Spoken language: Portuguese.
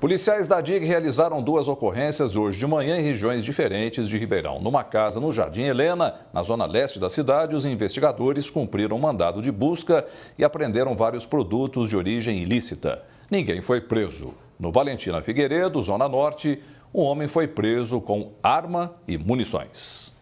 Policiais da DIG realizaram duas ocorrências hoje de manhã em regiões diferentes de Ribeirão. Numa casa no Jardim Helena, na zona leste da cidade, os investigadores cumpriram um mandado de busca e apreenderam vários produtos de origem ilícita. Ninguém foi preso. No Valentina Figueiredo, zona norte, um homem foi preso com arma e munições.